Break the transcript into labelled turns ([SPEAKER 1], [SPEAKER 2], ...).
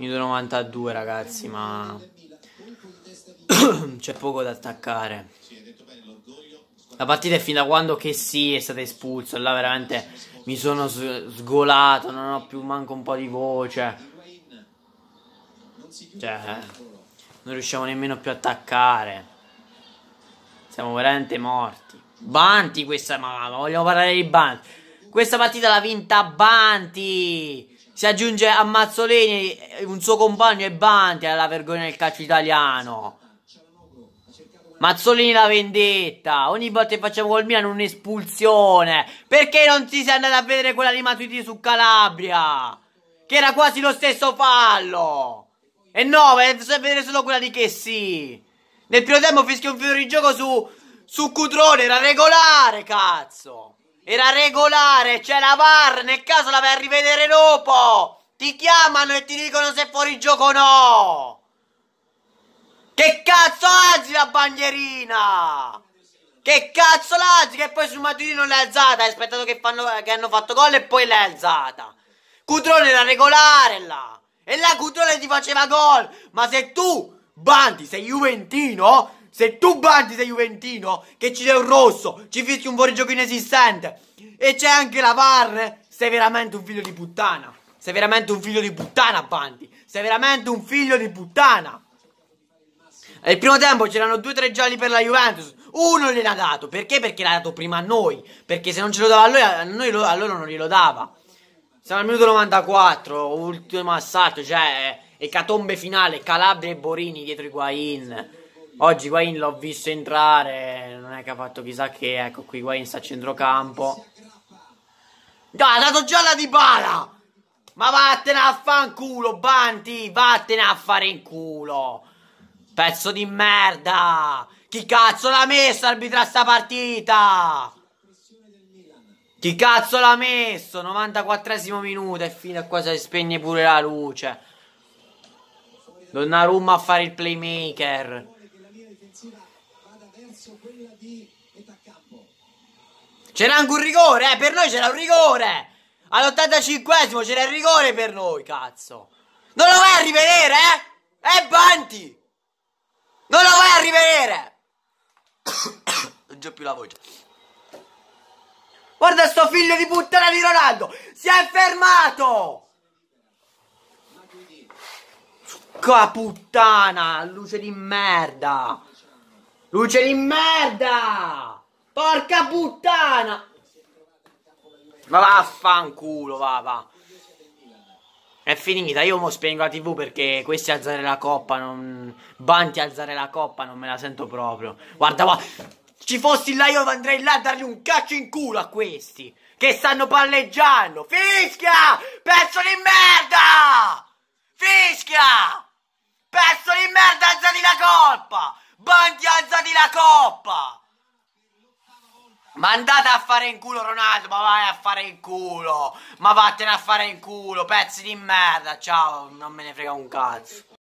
[SPEAKER 1] Minuto 92 ragazzi, ma c'è poco da attaccare. La partita è fin da quando che sì è stato espulso, là veramente mi sono sgolato, non ho più manco un po' di voce. Cioè, eh, non riusciamo nemmeno più a attaccare. Siamo veramente morti. Banti questa, ma vogliamo parlare di Banti. Questa partita l'ha vinta Banti. Si aggiunge a Mazzolini, un suo compagno e Banti alla vergogna del calcio italiano. Mazzolini la vendetta. Ogni volta che facciamo col Milan un'espulsione. Perché non si è andato a vedere quella di Matuidi su Calabria? Che era quasi lo stesso fallo. E no, si è vedere solo quella di Chessy. Nel primo tempo fischio un fiore di gioco su, su Cutrone. Era regolare, cazzo. Era regolare, c'è la VAR, nel caso la vai a rivedere dopo. Ti chiamano e ti dicono se è fuori gioco o no. Che cazzo alzi la bandierina? Che cazzo l'alzi? Che poi sul Matuidi l'hai alzata, hai aspettato che, fanno, che hanno fatto gol e poi l'hai alzata. Cutrone era regolare là. E là Cutrone ti faceva gol. Ma se tu, Bandi, sei juventino, se tu bandi sei Juventino, che ci sei un rosso, ci fischi un fuorigioco inesistente e c'è anche la VAR, sei veramente un figlio di puttana. Sei veramente un figlio di puttana, Bandi. Sei veramente un figlio di puttana. Nel primo tempo c'erano due o tre gialli per la Juventus. Uno gliel'ha dato. Perché? Perché l'ha dato prima a noi. Perché se non ce lo dava a lui, a, noi, a loro non glielo dava. Siamo al minuto 94, ultimo assalto, cioè ecatombe finale, Calabria e Borini dietro i Guain. Oggi Wayne l'ho visto entrare, non è che ha fatto chissà che, ecco qui Wayne sta a centrocampo. No, ha dato già la Dybala! Ma vattene a fanculo, Banti, vattene a fare in culo! Pezzo di merda! Chi cazzo l'ha messo arbitra sta partita? Chi cazzo l'ha messo? 94 minuto e fino a qua si spegne pure la luce. Donnarumma a fare il playmaker difensiva vada verso quella di metà campo. C'era anche un rigore, eh? per noi c'era un rigore. All'85 c'era il rigore per noi, cazzo. Non lo vai a rivedere, eh? E eh, avanti! Non lo vai a rivedere! non c'ho più la voce. Guarda sto figlio di puttana di Ronaldo! Si è fermato! Porca puttana, luce di merda! Luce di merda! Porca puttana! Ma vaffanculo, va, va. È finita, io mo spengo la tv perché questi alzare la coppa, non... Banti alzare la coppa, non me la sento proprio. Guarda qua, ci fossi là io andrei là a dargli un caccio in culo a questi, che stanno palleggiando. Fischia! Pezzo di merda! Fischia! Pezzo di merda, alzati la coppa! Bandi, alzati la coppa! Ma andate a fare in culo Ronaldo, ma vai a fare in culo! Ma vattene a fare in culo, pezzi di merda! Ciao, non me ne frega un cazzo!